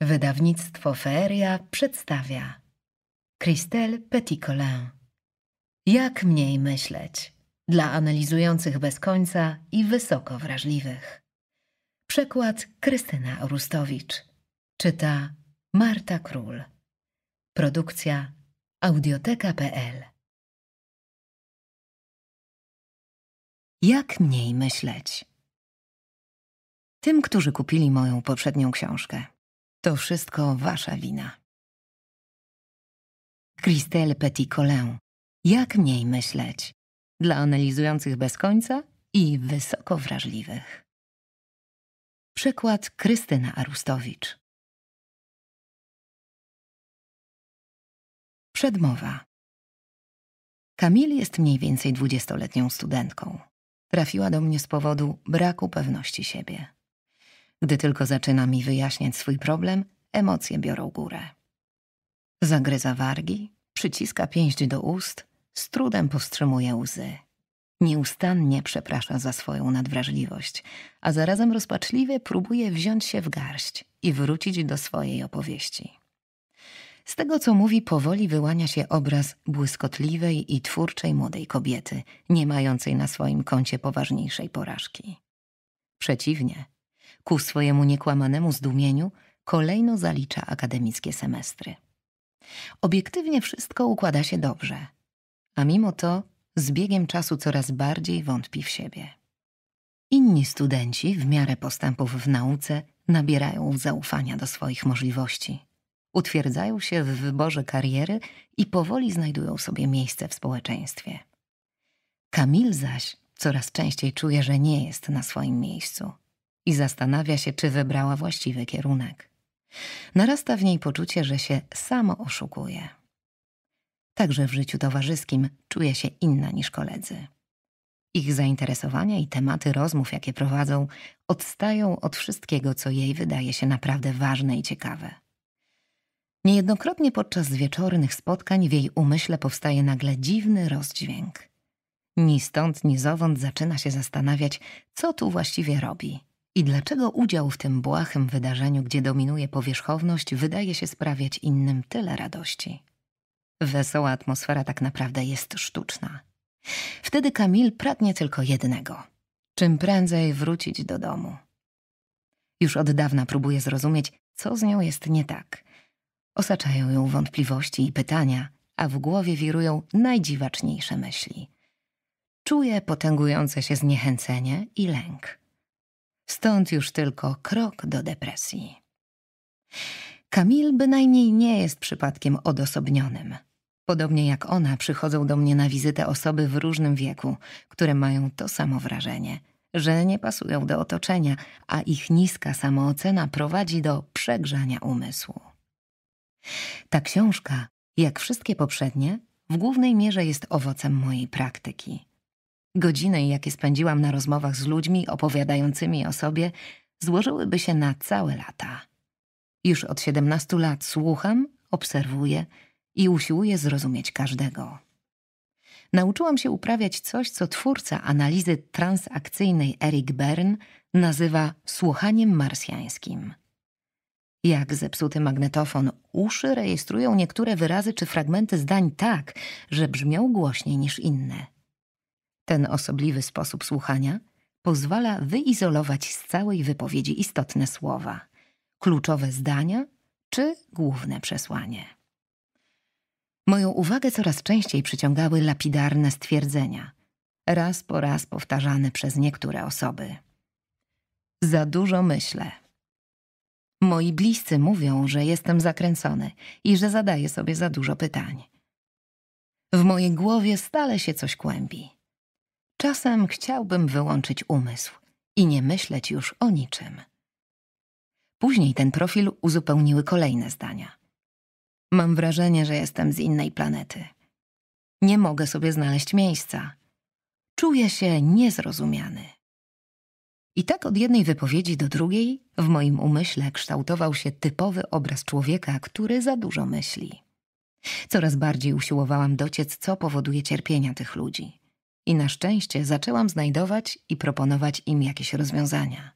Wydawnictwo Feria przedstawia Christelle Petit-Colin Jak mniej myśleć dla analizujących bez końca i wysoko wrażliwych. Przekład Krystyna Orustowicz. Czyta Marta Król. Produkcja audioteka.pl Jak mniej myśleć? Tym, którzy kupili moją poprzednią książkę. To wszystko wasza wina. Christelle Petit-Colin. Jak mniej myśleć? Dla analizujących bez końca i wysoko wrażliwych. Przykład Krystyna Arustowicz. Przedmowa. Kamil jest mniej więcej dwudziestoletnią studentką. Trafiła do mnie z powodu braku pewności siebie. Gdy tylko zaczyna mi wyjaśniać swój problem, emocje biorą górę. Zagryza wargi, przyciska pięść do ust, z trudem powstrzymuje łzy. Nieustannie przeprasza za swoją nadwrażliwość, a zarazem rozpaczliwie próbuje wziąć się w garść i wrócić do swojej opowieści. Z tego, co mówi, powoli wyłania się obraz błyskotliwej i twórczej młodej kobiety, nie mającej na swoim koncie poważniejszej porażki. Przeciwnie, Ku swojemu niekłamanemu zdumieniu kolejno zalicza akademickie semestry. Obiektywnie wszystko układa się dobrze, a mimo to z biegiem czasu coraz bardziej wątpi w siebie. Inni studenci w miarę postępów w nauce nabierają zaufania do swoich możliwości, utwierdzają się w wyborze kariery i powoli znajdują sobie miejsce w społeczeństwie. Kamil zaś coraz częściej czuje, że nie jest na swoim miejscu i zastanawia się, czy wybrała właściwy kierunek. Narasta w niej poczucie, że się samo oszukuje. Także w życiu towarzyskim czuje się inna niż koledzy. Ich zainteresowania i tematy rozmów, jakie prowadzą, odstają od wszystkiego, co jej wydaje się naprawdę ważne i ciekawe. Niejednokrotnie podczas wieczornych spotkań w jej umyśle powstaje nagle dziwny rozdźwięk. Ni stąd, ni zowąd zaczyna się zastanawiać, co tu właściwie robi. I dlaczego udział w tym błahym wydarzeniu, gdzie dominuje powierzchowność, wydaje się sprawiać innym tyle radości? Wesoła atmosfera tak naprawdę jest sztuczna. Wtedy Kamil pragnie tylko jednego: czym prędzej wrócić do domu. Już od dawna próbuje zrozumieć, co z nią jest nie tak. Osaczają ją wątpliwości i pytania, a w głowie wirują najdziwaczniejsze myśli. Czuje potęgujące się zniechęcenie i lęk. Stąd już tylko krok do depresji. Kamil bynajmniej nie jest przypadkiem odosobnionym. Podobnie jak ona, przychodzą do mnie na wizytę osoby w różnym wieku, które mają to samo wrażenie, że nie pasują do otoczenia, a ich niska samoocena prowadzi do przegrzania umysłu. Ta książka, jak wszystkie poprzednie, w głównej mierze jest owocem mojej praktyki godziny, jakie spędziłam na rozmowach z ludźmi opowiadającymi o sobie, złożyłyby się na całe lata. Już od 17 lat słucham, obserwuję i usiłuję zrozumieć każdego. Nauczyłam się uprawiać coś, co twórca analizy transakcyjnej Eric Bern nazywa słuchaniem marsjańskim. Jak zepsuty magnetofon, uszy rejestrują niektóre wyrazy czy fragmenty zdań tak, że brzmią głośniej niż inne. Ten osobliwy sposób słuchania pozwala wyizolować z całej wypowiedzi istotne słowa, kluczowe zdania czy główne przesłanie. Moją uwagę coraz częściej przyciągały lapidarne stwierdzenia, raz po raz powtarzane przez niektóre osoby. Za dużo myślę. Moi bliscy mówią, że jestem zakręcony i że zadaję sobie za dużo pytań. W mojej głowie stale się coś kłębi. Czasem chciałbym wyłączyć umysł i nie myśleć już o niczym. Później ten profil uzupełniły kolejne zdania. Mam wrażenie, że jestem z innej planety. Nie mogę sobie znaleźć miejsca. Czuję się niezrozumiany. I tak od jednej wypowiedzi do drugiej w moim umyśle kształtował się typowy obraz człowieka, który za dużo myśli. Coraz bardziej usiłowałam dociec, co powoduje cierpienia tych ludzi i na szczęście zaczęłam znajdować i proponować im jakieś rozwiązania.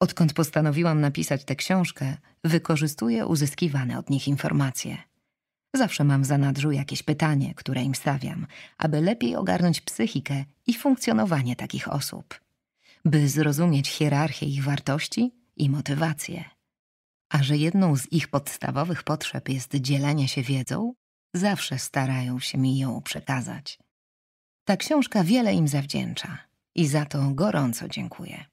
Odkąd postanowiłam napisać tę książkę, wykorzystuję uzyskiwane od nich informacje. Zawsze mam w zanadrzu jakieś pytanie, które im stawiam, aby lepiej ogarnąć psychikę i funkcjonowanie takich osób, by zrozumieć hierarchię ich wartości i motywacje. A że jedną z ich podstawowych potrzeb jest dzielenie się wiedzą, zawsze starają się mi ją przekazać. Ta książka wiele im zawdzięcza i za to gorąco dziękuję.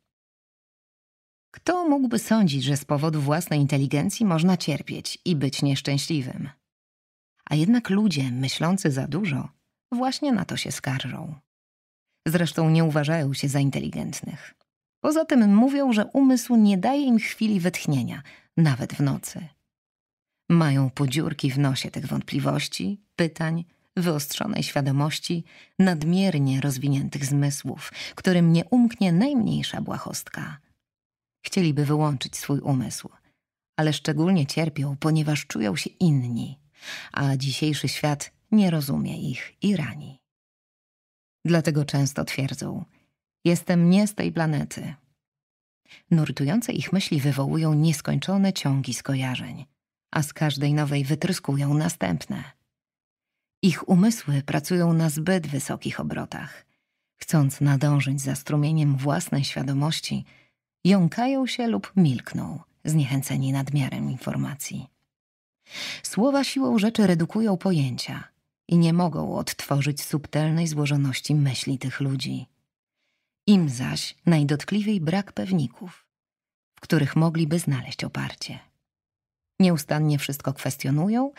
Kto mógłby sądzić, że z powodu własnej inteligencji można cierpieć i być nieszczęśliwym? A jednak ludzie myślący za dużo właśnie na to się skarżą. Zresztą nie uważają się za inteligentnych. Poza tym mówią, że umysł nie daje im chwili wytchnienia, nawet w nocy. Mają podziurki w nosie tych wątpliwości, pytań wyostrzonej świadomości, nadmiernie rozwiniętych zmysłów, którym nie umknie najmniejsza błahostka. Chcieliby wyłączyć swój umysł, ale szczególnie cierpią, ponieważ czują się inni, a dzisiejszy świat nie rozumie ich i rani. Dlatego często twierdzą: Jestem nie z tej planety. Nurtujące ich myśli wywołują nieskończone ciągi skojarzeń, a z każdej nowej wytryskują następne. Ich umysły pracują na zbyt wysokich obrotach. Chcąc nadążyć za strumieniem własnej świadomości, jąkają się lub milkną, zniechęceni nadmiarem informacji. Słowa siłą rzeczy redukują pojęcia i nie mogą odtworzyć subtelnej złożoności myśli tych ludzi. Im zaś najdotkliwiej brak pewników, w których mogliby znaleźć oparcie. Nieustannie wszystko kwestionują,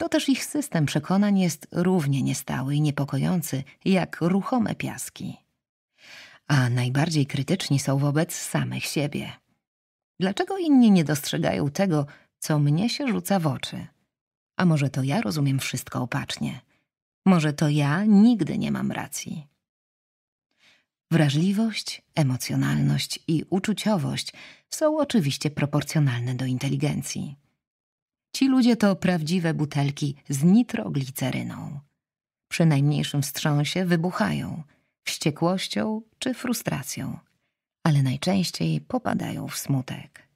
to też ich system przekonań jest równie niestały i niepokojący jak ruchome piaski. A najbardziej krytyczni są wobec samych siebie. Dlaczego inni nie dostrzegają tego, co mnie się rzuca w oczy? A może to ja rozumiem wszystko opacznie? Może to ja nigdy nie mam racji? Wrażliwość, emocjonalność i uczuciowość są oczywiście proporcjonalne do inteligencji. Ci ludzie to prawdziwe butelki z nitrogliceryną. Przy najmniejszym wstrząsie wybuchają wściekłością czy frustracją, ale najczęściej popadają w smutek.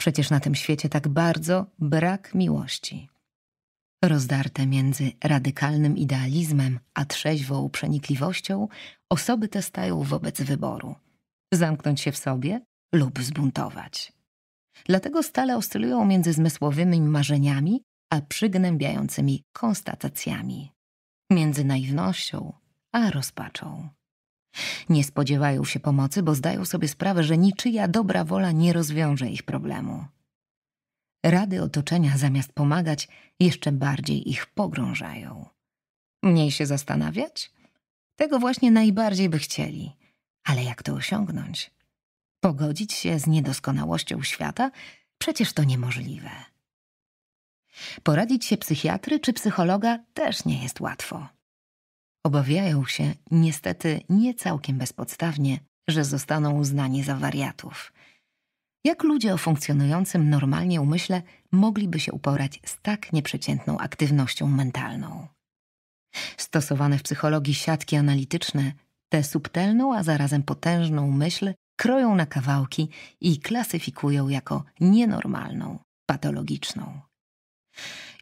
Przecież na tym świecie tak bardzo brak miłości. Rozdarte między radykalnym idealizmem a trzeźwą przenikliwością, osoby te stają wobec wyboru: zamknąć się w sobie lub zbuntować. Dlatego stale oscylują między zmysłowymi marzeniami a przygnębiającymi konstatacjami, między naiwnością a rozpaczą. Nie spodziewają się pomocy, bo zdają sobie sprawę, że niczyja dobra wola nie rozwiąże ich problemu. Rady otoczenia zamiast pomagać, jeszcze bardziej ich pogrążają. Mniej się zastanawiać? Tego właśnie najbardziej by chcieli. Ale jak to osiągnąć? Pogodzić się z niedoskonałością świata? Przecież to niemożliwe. Poradzić się psychiatry czy psychologa też nie jest łatwo. Obawiają się, niestety nie całkiem bezpodstawnie, że zostaną uznani za wariatów. Jak ludzie o funkcjonującym normalnie umyśle mogliby się uporać z tak nieprzeciętną aktywnością mentalną? Stosowane w psychologii siatki analityczne tę subtelną, a zarazem potężną myśl kroją na kawałki i klasyfikują jako nienormalną, patologiczną.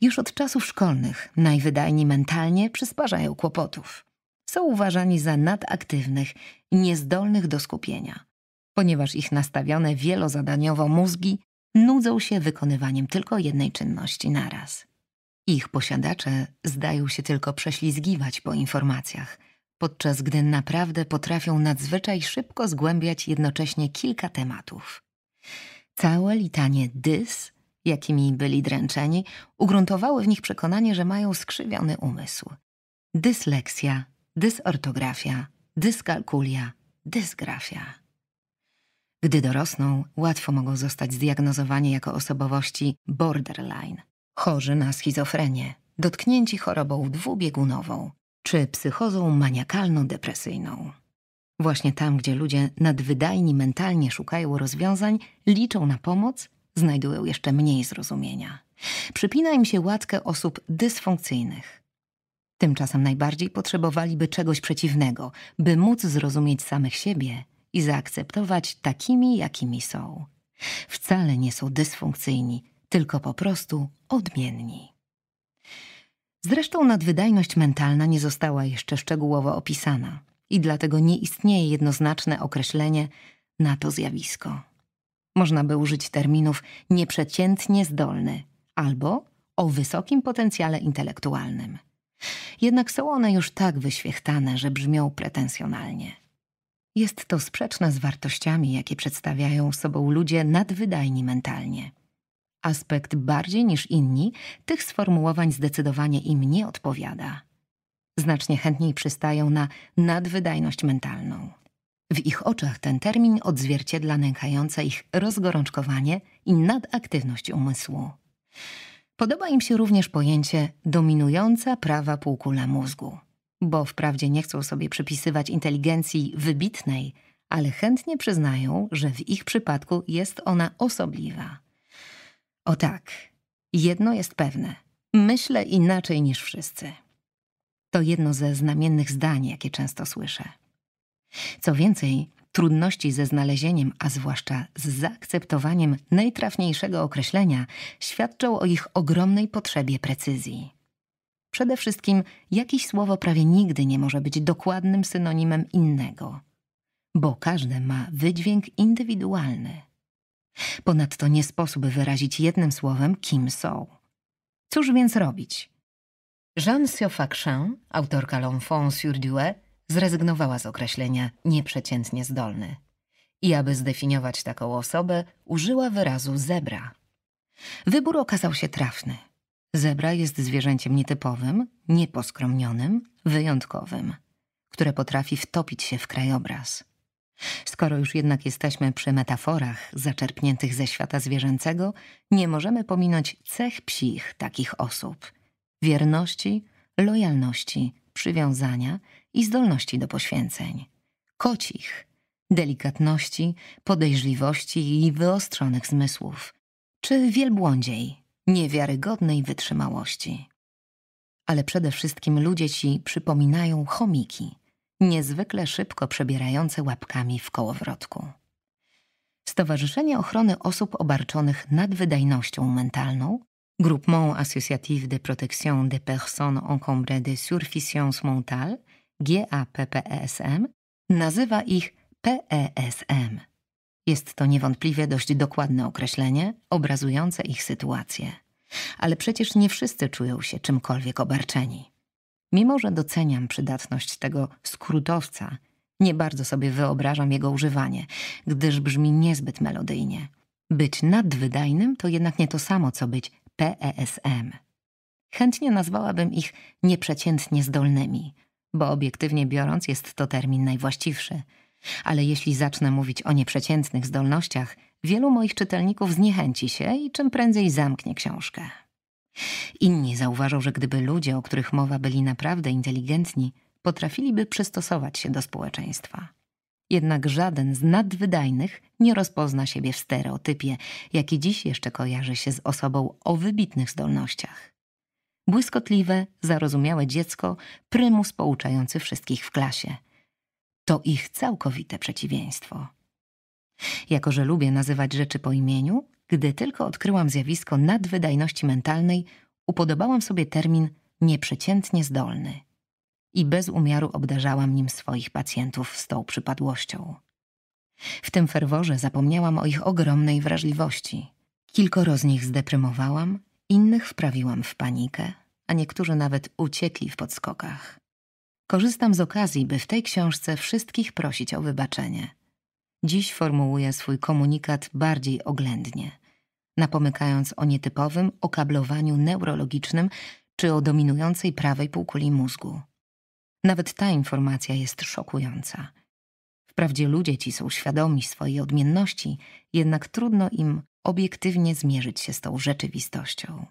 Już od czasów szkolnych najwydajni mentalnie przysparzają kłopotów. Są uważani za nadaktywnych, niezdolnych do skupienia, ponieważ ich nastawione wielozadaniowo mózgi nudzą się wykonywaniem tylko jednej czynności naraz. Ich posiadacze zdają się tylko prześlizgiwać po informacjach – podczas gdy naprawdę potrafią nadzwyczaj szybko zgłębiać jednocześnie kilka tematów. Całe litanie dys, jakimi byli dręczeni, ugruntowały w nich przekonanie, że mają skrzywiony umysł. Dysleksja, dysortografia, dyskalkulia, dysgrafia. Gdy dorosną, łatwo mogą zostać zdiagnozowani jako osobowości borderline, chorzy na schizofrenię, dotknięci chorobą dwubiegunową, czy psychozą maniakalno-depresyjną. Właśnie tam, gdzie ludzie nadwydajni mentalnie szukają rozwiązań, liczą na pomoc, znajdują jeszcze mniej zrozumienia. Przypina im się łatkę osób dysfunkcyjnych. Tymczasem najbardziej potrzebowaliby czegoś przeciwnego, by móc zrozumieć samych siebie i zaakceptować takimi, jakimi są. Wcale nie są dysfunkcyjni, tylko po prostu odmienni. Zresztą nadwydajność mentalna nie została jeszcze szczegółowo opisana i dlatego nie istnieje jednoznaczne określenie na to zjawisko. Można by użyć terminów nieprzeciętnie zdolny albo o wysokim potencjale intelektualnym. Jednak są one już tak wyświechtane, że brzmią pretensjonalnie. Jest to sprzeczne z wartościami, jakie przedstawiają sobą ludzie nadwydajni mentalnie aspekt bardziej niż inni tych sformułowań zdecydowanie im nie odpowiada. Znacznie chętniej przystają na nadwydajność mentalną. W ich oczach ten termin odzwierciedla nękające ich rozgorączkowanie i nadaktywność umysłu. Podoba im się również pojęcie dominująca prawa półkula mózgu, bo wprawdzie nie chcą sobie przypisywać inteligencji wybitnej, ale chętnie przyznają, że w ich przypadku jest ona osobliwa. O tak, jedno jest pewne. Myślę inaczej niż wszyscy. To jedno ze znamiennych zdań, jakie często słyszę. Co więcej, trudności ze znalezieniem, a zwłaszcza z zaakceptowaniem najtrafniejszego określenia, świadczą o ich ogromnej potrzebie precyzji. Przede wszystkim jakieś słowo prawie nigdy nie może być dokładnym synonimem innego, bo każde ma wydźwięk indywidualny. Ponadto nie sposób wyrazić jednym słowem, kim są. Cóż więc robić? Jeanne Siofakchin, autorka L'Enfant sur Due, zrezygnowała z określenia nieprzeciętnie zdolny. I aby zdefiniować taką osobę, użyła wyrazu zebra. Wybór okazał się trafny. Zebra jest zwierzęciem nietypowym, nieposkromnionym, wyjątkowym, które potrafi wtopić się w krajobraz. Skoro już jednak jesteśmy przy metaforach zaczerpniętych ze świata zwierzęcego, nie możemy pominąć cech psich takich osób: wierności, lojalności, przywiązania i zdolności do poświęceń, kocich, delikatności, podejrzliwości i wyostrzonych zmysłów, czy wielbłądziej, niewiarygodnej wytrzymałości. Ale przede wszystkim ludzie ci przypominają chomiki niezwykle szybko przebierające łapkami w kołowrotku. Stowarzyszenie Ochrony Osób Obarczonych Nadwydajnością Mentalną Groupement Associatif de Protection des Personnes Encombrées de Surficience Mentale GAPPSM e nazywa ich PESM. Jest to niewątpliwie dość dokładne określenie, obrazujące ich sytuację. Ale przecież nie wszyscy czują się czymkolwiek obarczeni. Mimo, że doceniam przydatność tego skrótowca, nie bardzo sobie wyobrażam jego używanie, gdyż brzmi niezbyt melodyjnie. Być nadwydajnym to jednak nie to samo, co być PESM. Chętnie nazwałabym ich nieprzeciętnie zdolnymi, bo obiektywnie biorąc jest to termin najwłaściwszy. Ale jeśli zacznę mówić o nieprzeciętnych zdolnościach, wielu moich czytelników zniechęci się i czym prędzej zamknie książkę. Inni zauważą, że gdyby ludzie, o których mowa, byli naprawdę inteligentni, potrafiliby przystosować się do społeczeństwa. Jednak żaden z nadwydajnych nie rozpozna siebie w stereotypie, jaki dziś jeszcze kojarzy się z osobą o wybitnych zdolnościach. Błyskotliwe, zarozumiałe dziecko, prymus pouczający wszystkich w klasie. To ich całkowite przeciwieństwo. Jako, że lubię nazywać rzeczy po imieniu, gdy tylko odkryłam zjawisko nadwydajności mentalnej, upodobałam sobie termin nieprzeciętnie zdolny i bez umiaru obdarzałam nim swoich pacjentów z tą przypadłością. W tym ferworze zapomniałam o ich ogromnej wrażliwości. Kilkoro z nich zdeprymowałam, innych wprawiłam w panikę, a niektórzy nawet uciekli w podskokach. Korzystam z okazji, by w tej książce wszystkich prosić o wybaczenie. Dziś formułuję swój komunikat bardziej oględnie napomykając o nietypowym okablowaniu neurologicznym czy o dominującej prawej półkuli mózgu. Nawet ta informacja jest szokująca. Wprawdzie ludzie ci są świadomi swojej odmienności, jednak trudno im obiektywnie zmierzyć się z tą rzeczywistością.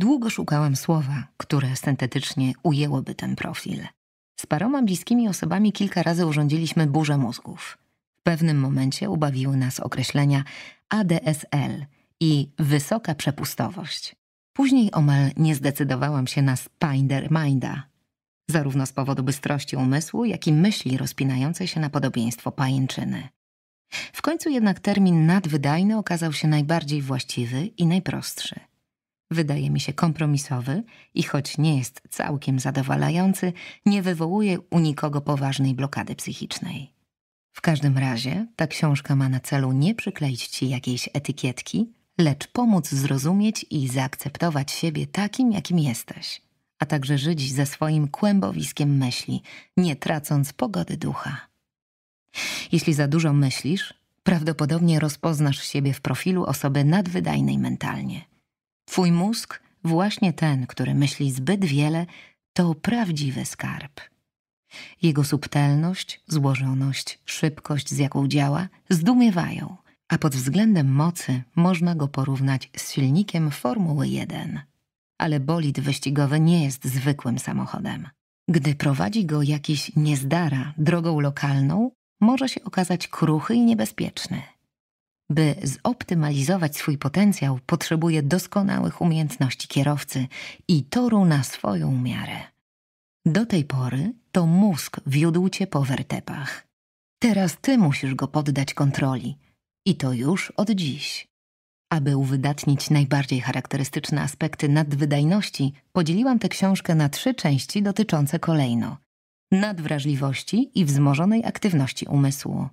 Długo szukałam słowa, które syntetycznie ujęłoby ten profil. Z paroma bliskimi osobami kilka razy urządziliśmy burzę mózgów. W pewnym momencie ubawiły nas określenia ADSL i wysoka przepustowość. Później omal nie zdecydowałam się na Spinder Minda, zarówno z powodu bystrości umysłu, jak i myśli rozpinającej się na podobieństwo pajęczyny. W końcu jednak termin nadwydajny okazał się najbardziej właściwy i najprostszy. Wydaje mi się kompromisowy i choć nie jest całkiem zadowalający, nie wywołuje u nikogo poważnej blokady psychicznej. W każdym razie ta książka ma na celu nie przykleić ci jakiejś etykietki, lecz pomóc zrozumieć i zaakceptować siebie takim, jakim jesteś, a także żyć ze swoim kłębowiskiem myśli, nie tracąc pogody ducha. Jeśli za dużo myślisz, prawdopodobnie rozpoznasz siebie w profilu osoby nadwydajnej mentalnie. Twój mózg, właśnie ten, który myśli zbyt wiele, to prawdziwy skarb. Jego subtelność, złożoność, szybkość, z jaką działa, zdumiewają, a pod względem mocy można go porównać z silnikiem Formuły 1. Ale bolid wyścigowy nie jest zwykłym samochodem. Gdy prowadzi go jakiś niezdara drogą lokalną, może się okazać kruchy i niebezpieczny. By zoptymalizować swój potencjał, potrzebuje doskonałych umiejętności kierowcy i toru na swoją miarę. Do tej pory to mózg wiódł cię po wertepach. Teraz ty musisz go poddać kontroli. I to już od dziś. Aby uwydatnić najbardziej charakterystyczne aspekty nadwydajności, podzieliłam tę książkę na trzy części dotyczące kolejno. Nadwrażliwości i wzmożonej aktywności umysłu.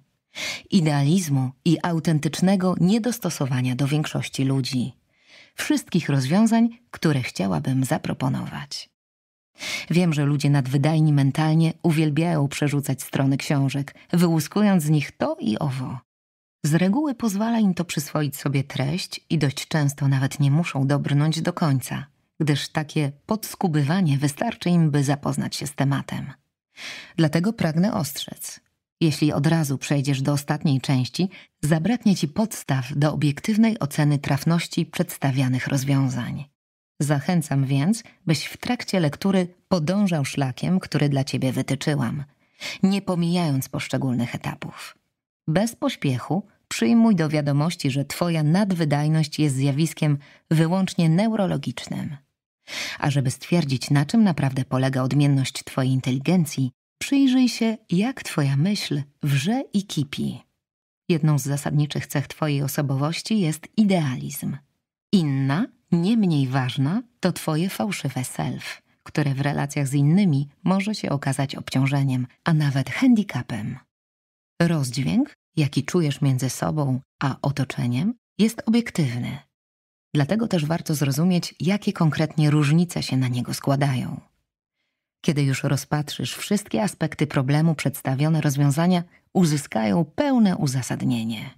Idealizmu i autentycznego niedostosowania do większości ludzi. Wszystkich rozwiązań, które chciałabym zaproponować. Wiem, że ludzie nadwydajni mentalnie uwielbiają przerzucać strony książek, wyłuskując z nich to i owo. Z reguły pozwala im to przyswoić sobie treść i dość często nawet nie muszą dobrnąć do końca, gdyż takie podskubywanie wystarczy im, by zapoznać się z tematem. Dlatego pragnę ostrzec. Jeśli od razu przejdziesz do ostatniej części, zabraknie ci podstaw do obiektywnej oceny trafności przedstawianych rozwiązań. Zachęcam więc, byś w trakcie lektury podążał szlakiem, który dla ciebie wytyczyłam, nie pomijając poszczególnych etapów. Bez pośpiechu przyjmuj do wiadomości, że twoja nadwydajność jest zjawiskiem wyłącznie neurologicznym. A żeby stwierdzić, na czym naprawdę polega odmienność twojej inteligencji, przyjrzyj się, jak twoja myśl wrze i kipi. Jedną z zasadniczych cech twojej osobowości jest idealizm. Inna – nie mniej ważna to twoje fałszywe self, które w relacjach z innymi może się okazać obciążeniem, a nawet handicapem. Rozdźwięk, jaki czujesz między sobą a otoczeniem, jest obiektywny. Dlatego też warto zrozumieć, jakie konkretnie różnice się na niego składają. Kiedy już rozpatrzysz wszystkie aspekty problemu, przedstawione rozwiązania uzyskają pełne uzasadnienie.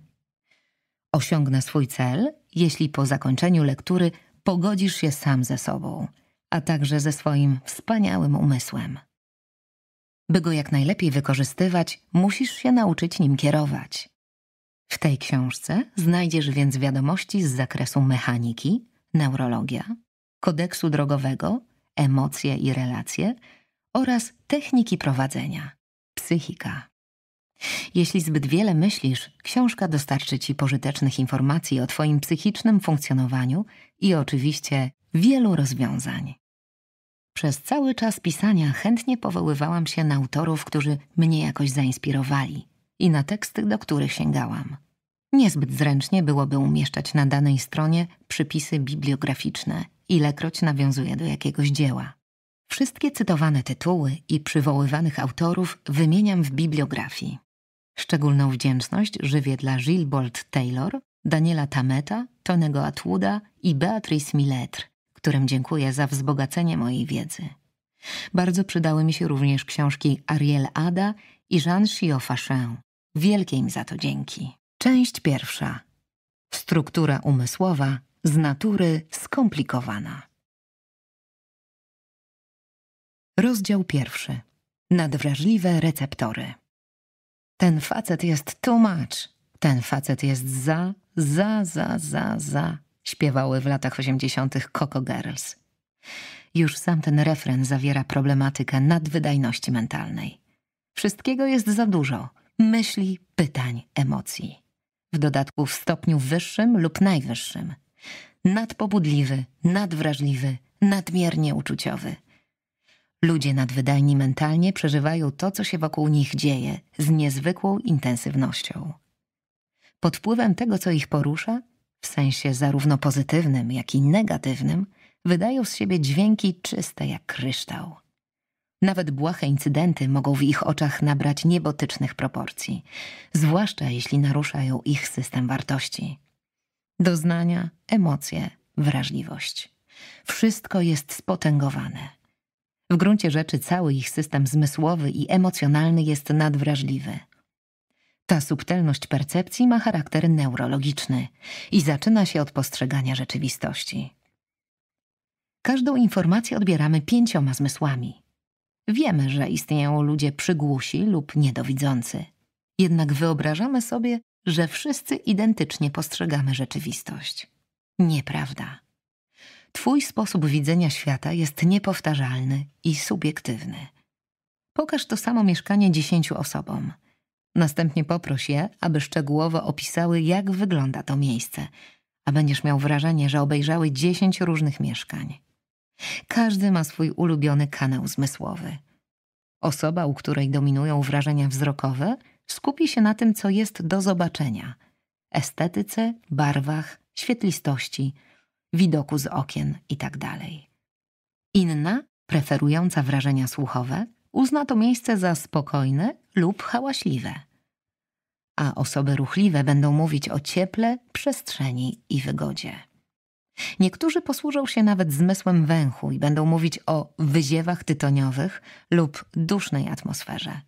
Osiągnę swój cel, jeśli po zakończeniu lektury pogodzisz się sam ze sobą, a także ze swoim wspaniałym umysłem. By go jak najlepiej wykorzystywać, musisz się nauczyć nim kierować. W tej książce znajdziesz więc wiadomości z zakresu mechaniki, neurologia, kodeksu drogowego, emocje i relacje oraz techniki prowadzenia, psychika. Jeśli zbyt wiele myślisz, książka dostarczy ci pożytecznych informacji o Twoim psychicznym funkcjonowaniu i oczywiście wielu rozwiązań. Przez cały czas pisania chętnie powoływałam się na autorów, którzy mnie jakoś zainspirowali i na teksty, do których sięgałam. Niezbyt zręcznie byłoby umieszczać na danej stronie przypisy bibliograficzne, ilekroć nawiązuje do jakiegoś dzieła. Wszystkie cytowane tytuły i przywoływanych autorów wymieniam w bibliografii. Szczególną wdzięczność żywię dla Gilbold Taylor, Daniela Tameta, Tonego Atwooda i Beatrice Milletr, którym dziękuję za wzbogacenie mojej wiedzy. Bardzo przydały mi się również książki Ariel Ada i Jean Chiofachin. Wielkie im za to dzięki. Część pierwsza. Struktura umysłowa z natury skomplikowana. Rozdział pierwszy. Nadwrażliwe receptory. Ten facet jest too much. Ten facet jest za, za, za, za, za, śpiewały w latach osiemdziesiątych Coco Girls. Już sam ten refren zawiera problematykę nadwydajności mentalnej. Wszystkiego jest za dużo myśli, pytań, emocji. W dodatku w stopniu wyższym lub najwyższym. Nadpobudliwy, nadwrażliwy, nadmiernie uczuciowy – Ludzie nadwydajni mentalnie przeżywają to, co się wokół nich dzieje, z niezwykłą intensywnością. Pod wpływem tego, co ich porusza, w sensie zarówno pozytywnym, jak i negatywnym, wydają z siebie dźwięki czyste jak kryształ. Nawet błahe incydenty mogą w ich oczach nabrać niebotycznych proporcji, zwłaszcza jeśli naruszają ich system wartości. Doznania, emocje, wrażliwość. Wszystko jest spotęgowane. W gruncie rzeczy cały ich system zmysłowy i emocjonalny jest nadwrażliwy. Ta subtelność percepcji ma charakter neurologiczny i zaczyna się od postrzegania rzeczywistości. Każdą informację odbieramy pięcioma zmysłami. Wiemy, że istnieją ludzie przygłusi lub niedowidzący. Jednak wyobrażamy sobie, że wszyscy identycznie postrzegamy rzeczywistość. Nieprawda. Twój sposób widzenia świata jest niepowtarzalny i subiektywny. Pokaż to samo mieszkanie dziesięciu osobom. Następnie poproś je, aby szczegółowo opisały, jak wygląda to miejsce, a będziesz miał wrażenie, że obejrzały dziesięć różnych mieszkań. Każdy ma swój ulubiony kanał zmysłowy. Osoba, u której dominują wrażenia wzrokowe, skupi się na tym, co jest do zobaczenia: estetyce, barwach, świetlistości – widoku z okien itd. Tak Inna, preferująca wrażenia słuchowe, uzna to miejsce za spokojne lub hałaśliwe. A osoby ruchliwe będą mówić o cieple, przestrzeni i wygodzie. Niektórzy posłużą się nawet zmysłem węchu i będą mówić o wyziewach tytoniowych lub dusznej atmosferze.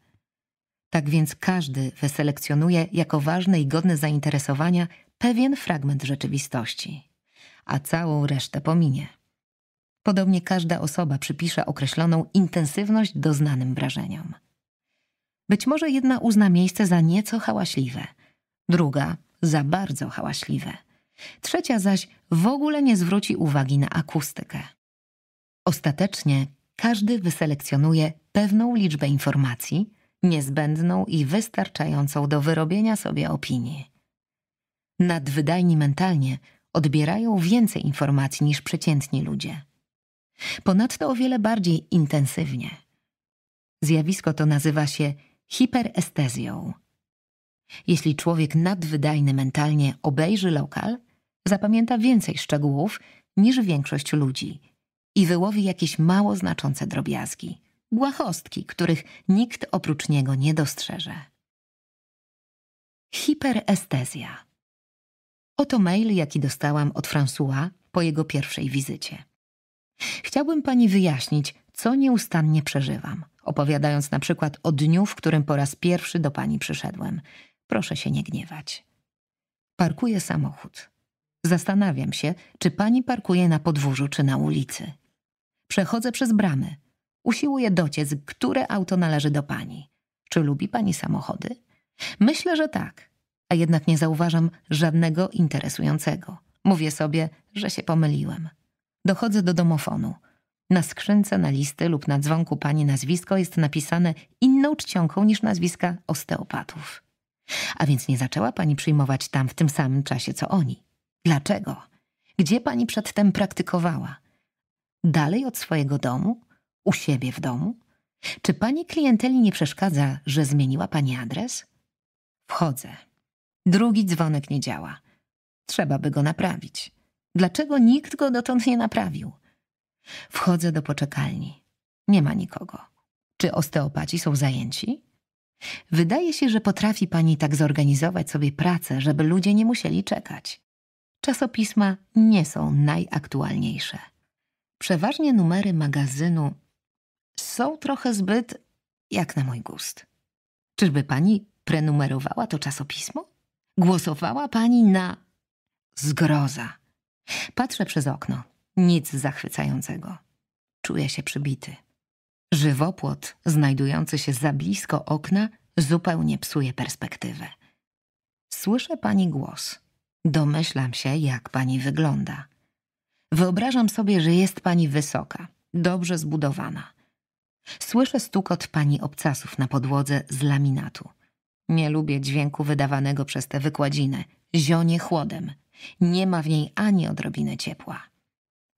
Tak więc każdy wyselekcjonuje jako ważny i godny zainteresowania pewien fragment rzeczywistości a całą resztę pominie. Podobnie każda osoba przypisze określoną intensywność doznanym wrażeniom. Być może jedna uzna miejsce za nieco hałaśliwe, druga za bardzo hałaśliwe, trzecia zaś w ogóle nie zwróci uwagi na akustykę. Ostatecznie każdy wyselekcjonuje pewną liczbę informacji, niezbędną i wystarczającą do wyrobienia sobie opinii. Nadwydajni mentalnie odbierają więcej informacji niż przeciętni ludzie. Ponadto o wiele bardziej intensywnie. Zjawisko to nazywa się hiperestezją. Jeśli człowiek nadwydajny mentalnie obejrzy lokal, zapamięta więcej szczegółów niż większość ludzi i wyłowi jakieś mało znaczące drobiazgi, błahostki, których nikt oprócz niego nie dostrzeże. Hiperestezja Oto mail, jaki dostałam od François po jego pierwszej wizycie. Chciałbym pani wyjaśnić, co nieustannie przeżywam, opowiadając na przykład o dniu, w którym po raz pierwszy do pani przyszedłem. Proszę się nie gniewać. Parkuję samochód. Zastanawiam się, czy pani parkuje na podwórzu czy na ulicy. Przechodzę przez bramy. Usiłuję dociec, które auto należy do pani. Czy lubi pani samochody? Myślę, że tak a jednak nie zauważam żadnego interesującego. Mówię sobie, że się pomyliłem. Dochodzę do domofonu. Na skrzynce, na listy lub na dzwonku pani nazwisko jest napisane inną czcionką niż nazwiska osteopatów. A więc nie zaczęła pani przyjmować tam w tym samym czasie co oni. Dlaczego? Gdzie pani przedtem praktykowała? Dalej od swojego domu? U siebie w domu? Czy pani klienteli nie przeszkadza, że zmieniła pani adres? Wchodzę. Drugi dzwonek nie działa. Trzeba by go naprawić. Dlaczego nikt go dotąd nie naprawił? Wchodzę do poczekalni. Nie ma nikogo. Czy osteopaci są zajęci? Wydaje się, że potrafi pani tak zorganizować sobie pracę, żeby ludzie nie musieli czekać. Czasopisma nie są najaktualniejsze. Przeważnie numery magazynu są trochę zbyt jak na mój gust. Czyżby pani prenumerowała to czasopismo? Głosowała pani na... Zgroza. Patrzę przez okno. Nic zachwycającego. Czuję się przybity. Żywopłot, znajdujący się za blisko okna, zupełnie psuje perspektywę. Słyszę pani głos. Domyślam się, jak pani wygląda. Wyobrażam sobie, że jest pani wysoka, dobrze zbudowana. Słyszę stukot pani obcasów na podłodze z laminatu. Nie lubię dźwięku wydawanego przez tę wykładzinę. Zionie chłodem. Nie ma w niej ani odrobiny ciepła.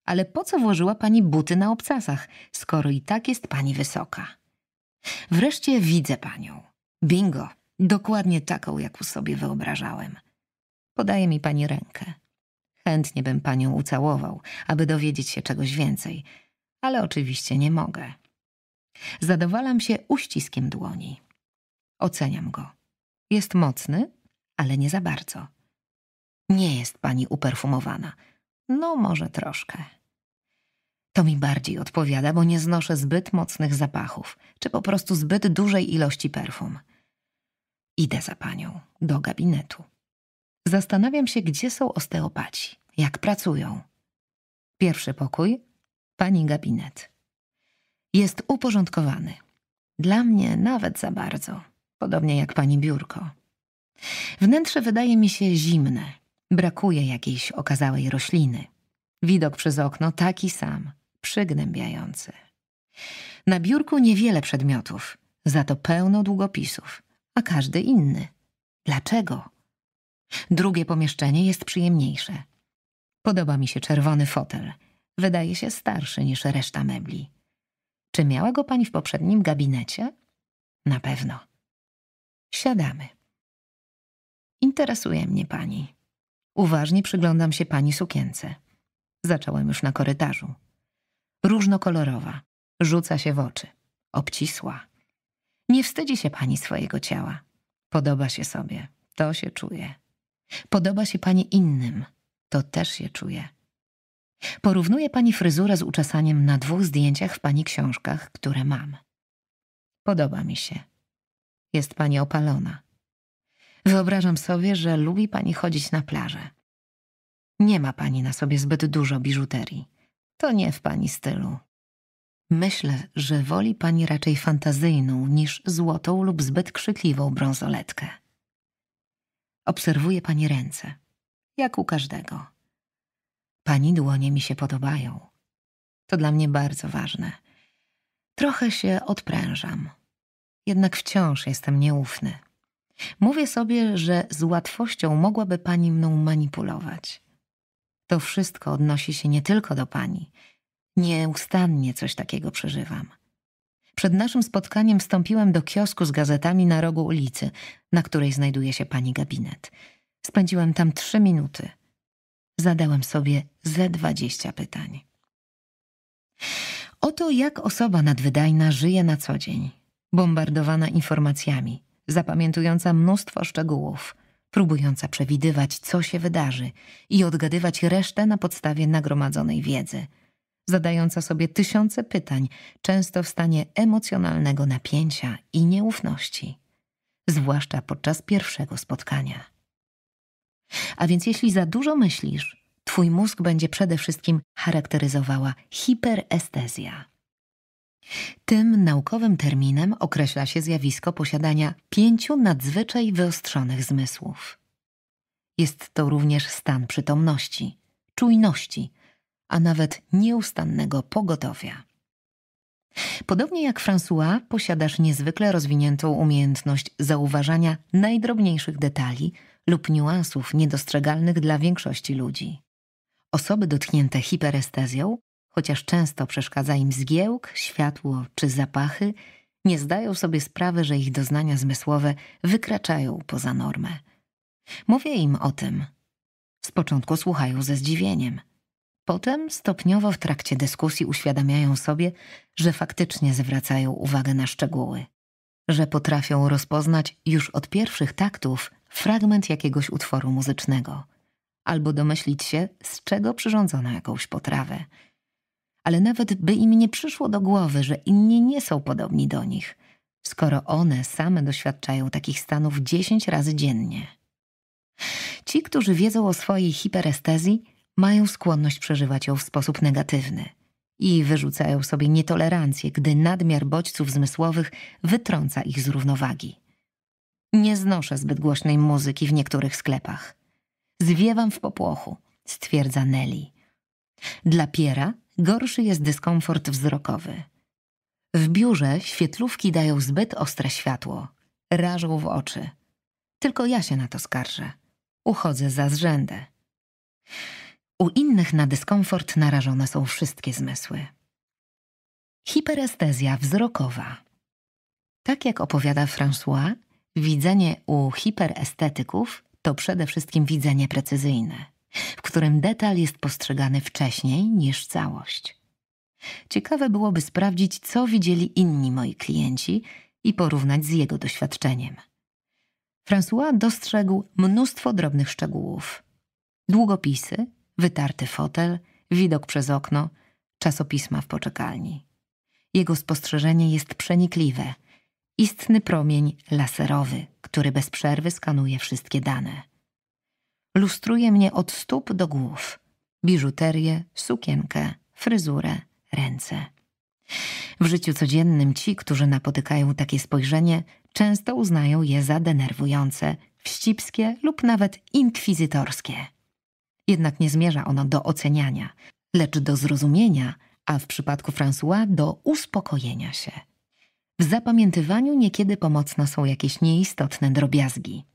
Ale po co włożyła pani buty na obcasach, skoro i tak jest pani wysoka? Wreszcie widzę panią. Bingo, dokładnie taką, jaką sobie wyobrażałem. Podaje mi pani rękę. Chętnie bym panią ucałował, aby dowiedzieć się czegoś więcej, ale oczywiście nie mogę. Zadowalam się uściskiem dłoni. Oceniam go. Jest mocny, ale nie za bardzo. Nie jest pani uperfumowana. No, może troszkę. To mi bardziej odpowiada, bo nie znoszę zbyt mocnych zapachów, czy po prostu zbyt dużej ilości perfum. Idę za panią do gabinetu. Zastanawiam się, gdzie są osteopaci, jak pracują. Pierwszy pokój, pani gabinet. Jest uporządkowany. Dla mnie nawet za bardzo podobnie jak pani biurko. Wnętrze wydaje mi się zimne, brakuje jakiejś okazałej rośliny. Widok przez okno taki sam, przygnębiający. Na biurku niewiele przedmiotów, za to pełno długopisów, a każdy inny. Dlaczego? Drugie pomieszczenie jest przyjemniejsze. Podoba mi się czerwony fotel. Wydaje się starszy niż reszta mebli. Czy miała go pani w poprzednim gabinecie? Na pewno. Siadamy. Interesuje mnie pani. Uważnie przyglądam się pani sukience. Zacząłem już na korytarzu. Różnokolorowa, rzuca się w oczy, obcisła. Nie wstydzi się pani swojego ciała. Podoba się sobie, to się czuje. Podoba się pani innym, to też się czuje. Porównuje pani fryzurę z uczesaniem na dwóch zdjęciach w pani książkach, które mam. Podoba mi się. Jest pani opalona. Wyobrażam sobie, że lubi pani chodzić na plażę. Nie ma pani na sobie zbyt dużo biżuterii. To nie w pani stylu. Myślę, że woli pani raczej fantazyjną niż złotą lub zbyt krzykliwą brązoletkę. Obserwuję pani ręce, jak u każdego. Pani dłonie mi się podobają. To dla mnie bardzo ważne. Trochę się odprężam jednak wciąż jestem nieufny. Mówię sobie, że z łatwością mogłaby pani mną manipulować. To wszystko odnosi się nie tylko do pani. Nieustannie coś takiego przeżywam. Przed naszym spotkaniem wstąpiłem do kiosku z gazetami na rogu ulicy, na której znajduje się pani gabinet. Spędziłem tam trzy minuty. Zadałem sobie ze dwadzieścia pytań. Oto jak osoba nadwydajna żyje na co dzień, bombardowana informacjami, zapamiętująca mnóstwo szczegółów, próbująca przewidywać, co się wydarzy i odgadywać resztę na podstawie nagromadzonej wiedzy, zadająca sobie tysiące pytań, często w stanie emocjonalnego napięcia i nieufności, zwłaszcza podczas pierwszego spotkania. A więc jeśli za dużo myślisz, twój mózg będzie przede wszystkim charakteryzowała hiperestezja tym naukowym terminem określa się zjawisko posiadania pięciu nadzwyczaj wyostrzonych zmysłów. Jest to również stan przytomności, czujności, a nawet nieustannego pogotowia. Podobnie jak François, posiadasz niezwykle rozwiniętą umiejętność zauważania najdrobniejszych detali lub niuansów niedostrzegalnych dla większości ludzi. Osoby dotknięte hiperestezją chociaż często przeszkadza im zgiełk, światło czy zapachy, nie zdają sobie sprawy, że ich doznania zmysłowe wykraczają poza normę. Mówię im o tym. Z początku słuchają ze zdziwieniem. Potem stopniowo w trakcie dyskusji uświadamiają sobie, że faktycznie zwracają uwagę na szczegóły, że potrafią rozpoznać już od pierwszych taktów fragment jakiegoś utworu muzycznego, albo domyślić się, z czego przyrządzono jakąś potrawę ale nawet by im nie przyszło do głowy, że inni nie są podobni do nich, skoro one same doświadczają takich stanów dziesięć razy dziennie. Ci, którzy wiedzą o swojej hiperestezji, mają skłonność przeżywać ją w sposób negatywny i wyrzucają sobie nietolerancję, gdy nadmiar bodźców zmysłowych wytrąca ich z równowagi. Nie znoszę zbyt głośnej muzyki w niektórych sklepach. Zwiewam w popłochu, stwierdza Nelly. Dla Piera gorszy jest dyskomfort wzrokowy. W biurze świetlówki dają zbyt ostre światło, rażą w oczy. Tylko ja się na to skarżę. Uchodzę za zrzędę. U innych na dyskomfort narażone są wszystkie zmysły. Hiperestezja wzrokowa. Tak jak opowiada François, widzenie u hiperestetyków to przede wszystkim widzenie precyzyjne w którym detal jest postrzegany wcześniej niż całość. Ciekawe byłoby sprawdzić, co widzieli inni moi klienci i porównać z jego doświadczeniem. François dostrzegł mnóstwo drobnych szczegółów: długopisy, wytarty fotel, widok przez okno, czasopisma w poczekalni. Jego spostrzeżenie jest przenikliwe istny promień laserowy, który bez przerwy skanuje wszystkie dane. Lustruje mnie od stóp do głów. Biżuterię, sukienkę, fryzurę, ręce. W życiu codziennym ci, którzy napotykają takie spojrzenie, często uznają je za denerwujące, wścibskie lub nawet inkwizytorskie. Jednak nie zmierza ono do oceniania, lecz do zrozumienia, a w przypadku François do uspokojenia się. W zapamiętywaniu niekiedy pomocne są jakieś nieistotne drobiazgi.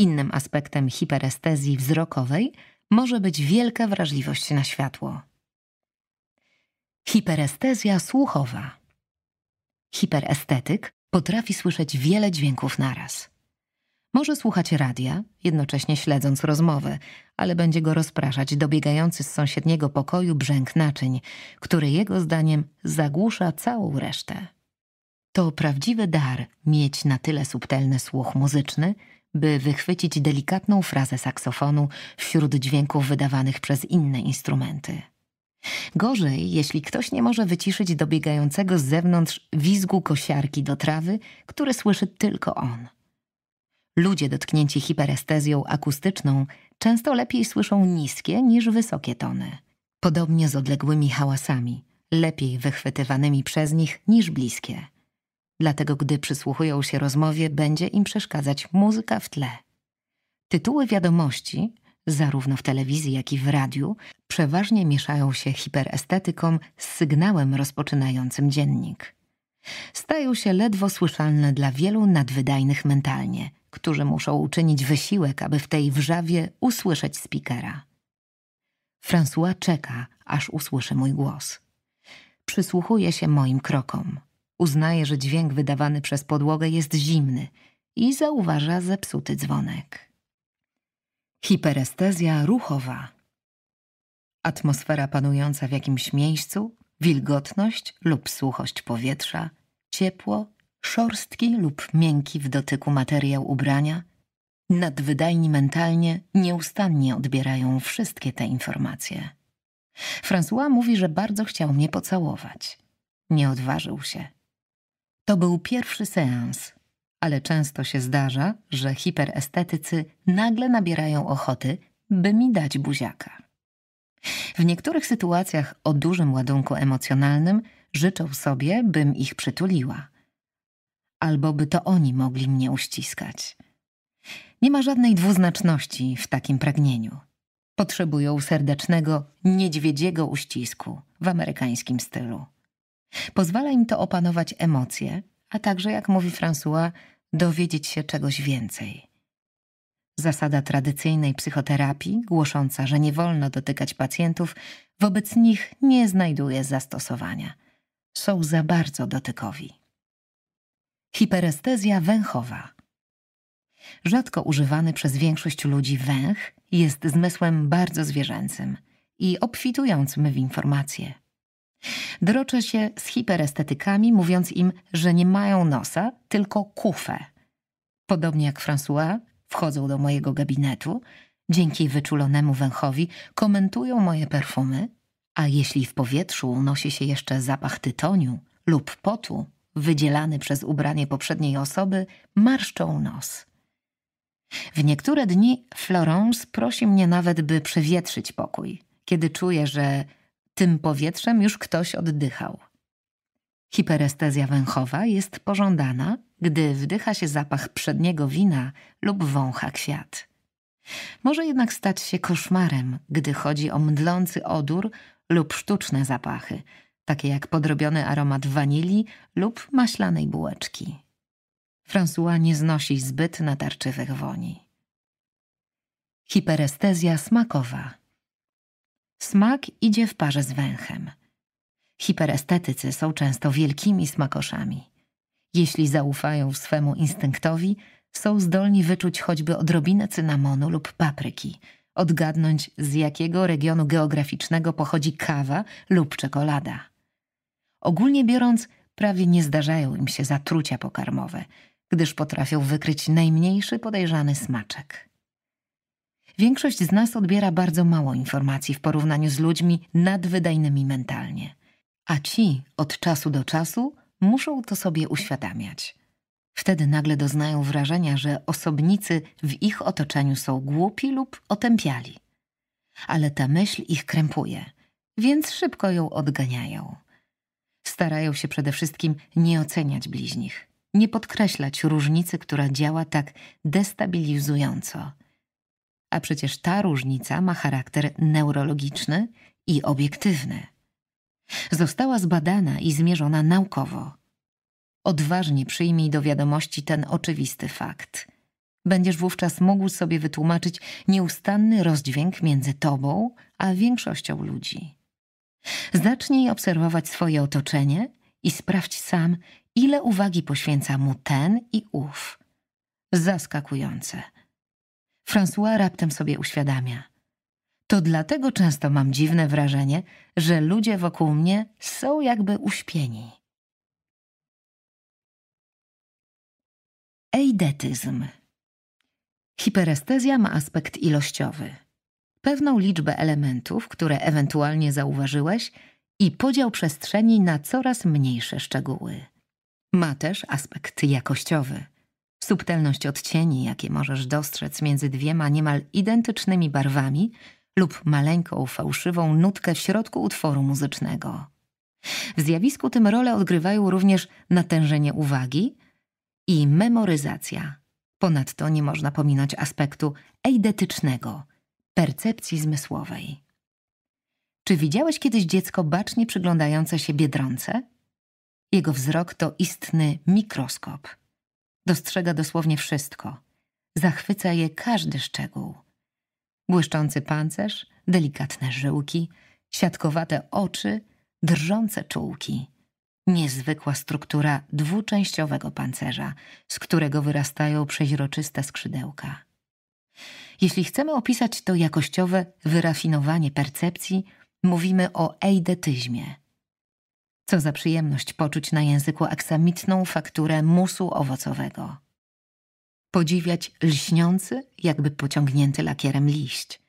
Innym aspektem hiperestezji wzrokowej może być wielka wrażliwość na światło. Hiperestezja słuchowa. Hiperestetyk potrafi słyszeć wiele dźwięków naraz. Może słuchać radia, jednocześnie śledząc rozmowę, ale będzie go rozpraszać dobiegający z sąsiedniego pokoju brzęk naczyń, który jego zdaniem zagłusza całą resztę. To prawdziwy dar mieć na tyle subtelny słuch muzyczny, by wychwycić delikatną frazę saksofonu wśród dźwięków wydawanych przez inne instrumenty. Gorzej, jeśli ktoś nie może wyciszyć dobiegającego z zewnątrz wizgu kosiarki do trawy, który słyszy tylko on. Ludzie dotknięci hiperestezją akustyczną często lepiej słyszą niskie niż wysokie tony. Podobnie z odległymi hałasami, lepiej wychwytywanymi przez nich niż bliskie. Dlatego gdy przysłuchują się rozmowie, będzie im przeszkadzać muzyka w tle. Tytuły wiadomości, zarówno w telewizji, jak i w radiu, przeważnie mieszają się hiperestetykom z sygnałem rozpoczynającym dziennik. Stają się ledwo słyszalne dla wielu nadwydajnych mentalnie, którzy muszą uczynić wysiłek, aby w tej wrzawie usłyszeć speakera. François czeka, aż usłyszy mój głos. Przysłuchuje się moim krokom. Uznaje, że dźwięk wydawany przez podłogę jest zimny i zauważa zepsuty dzwonek. Hiperestezja ruchowa. Atmosfera panująca w jakimś miejscu, wilgotność lub suchość powietrza, ciepło, szorstki lub miękki w dotyku materiał ubrania – Nadwydajni mentalnie nieustannie odbierają wszystkie te informacje. François mówi, że bardzo chciał mnie pocałować. Nie odważył się. To był pierwszy seans, ale często się zdarza, że hiperestetycy nagle nabierają ochoty, by mi dać buziaka. W niektórych sytuacjach o dużym ładunku emocjonalnym życzą sobie, bym ich przytuliła, albo by to oni mogli mnie uściskać. Nie ma żadnej dwuznaczności w takim pragnieniu. Potrzebują serdecznego, niedźwiedziego uścisku w amerykańskim stylu. Pozwala im to opanować emocje, a także, jak mówi François, dowiedzieć się czegoś więcej. Zasada tradycyjnej psychoterapii, głosząca, że nie wolno dotykać pacjentów, wobec nich nie znajduje zastosowania. Są za bardzo dotykowi. Hiperestezja węchowa. Rzadko używany przez większość ludzi węch jest zmysłem bardzo zwierzęcym i obfitującym w informacje. Droczę się z hiperestetykami, mówiąc im, że nie mają nosa, tylko kufę. Podobnie jak François, wchodzą do mojego gabinetu, dzięki wyczulonemu węchowi komentują moje perfumy, a jeśli w powietrzu unosi się jeszcze zapach tytoniu lub potu, wydzielany przez ubranie poprzedniej osoby, marszczą nos. W niektóre dni Florence prosi mnie nawet, by przewietrzyć pokój, kiedy czuję, że tym powietrzem już ktoś oddychał. Hiperestezja węchowa jest pożądana, gdy wdycha się zapach przedniego wina lub wącha kwiat. Może jednak stać się koszmarem, gdy chodzi o mdlący odór lub sztuczne zapachy, takie jak podrobiony aromat wanilii lub maślanej bułeczki. François nie znosi zbyt natarczywych woni. Hiperestezja smakowa Smak idzie w parze z węchem. Hiperestetycy są często wielkimi smakoszami. Jeśli zaufają swemu instynktowi, są zdolni wyczuć choćby odrobinę cynamonu lub papryki, odgadnąć z jakiego regionu geograficznego pochodzi kawa lub czekolada. Ogólnie biorąc, prawie nie zdarzają im się zatrucia pokarmowe, gdyż potrafią wykryć najmniejszy podejrzany smaczek. Większość z nas odbiera bardzo mało informacji w porównaniu z ludźmi nadwydajnymi mentalnie. A ci od czasu do czasu muszą to sobie uświadamiać. Wtedy nagle doznają wrażenia, że osobnicy w ich otoczeniu są głupi lub otępiali. Ale ta myśl ich krępuje, więc szybko ją odganiają. Starają się przede wszystkim nie oceniać bliźnich, nie podkreślać różnicy, która działa tak destabilizująco a przecież ta różnica ma charakter neurologiczny i obiektywny. Została zbadana i zmierzona naukowo. Odważnie przyjmij do wiadomości ten oczywisty fakt. Będziesz wówczas mógł sobie wytłumaczyć nieustanny rozdźwięk między tobą a większością ludzi. Zacznij obserwować swoje otoczenie i sprawdź sam, ile uwagi poświęca mu ten i ów. Zaskakujące François raptem sobie uświadamia. To dlatego często mam dziwne wrażenie, że ludzie wokół mnie są jakby uśpieni. Eidetyzm. Hiperestezja ma aspekt ilościowy. Pewną liczbę elementów, które ewentualnie zauważyłeś, i podział przestrzeni na coraz mniejsze szczegóły. Ma też aspekt jakościowy. Subtelność odcieni, jakie możesz dostrzec między dwiema niemal identycznymi barwami lub maleńką, fałszywą nutkę w środku utworu muzycznego. W zjawisku tym rolę odgrywają również natężenie uwagi i memoryzacja. Ponadto nie można pominąć aspektu eidetycznego, percepcji zmysłowej. Czy widziałeś kiedyś dziecko bacznie przyglądające się biedronce? Jego wzrok to istny mikroskop – Dostrzega dosłownie wszystko. Zachwyca je każdy szczegół. Błyszczący pancerz, delikatne żyłki, siatkowate oczy, drżące czułki. Niezwykła struktura dwuczęściowego pancerza, z którego wyrastają przeźroczyste skrzydełka. Jeśli chcemy opisać to jakościowe wyrafinowanie percepcji, mówimy o eidetyzmie, co za przyjemność poczuć na języku aksamitną fakturę musu owocowego. Podziwiać lśniący, jakby pociągnięty lakierem liść.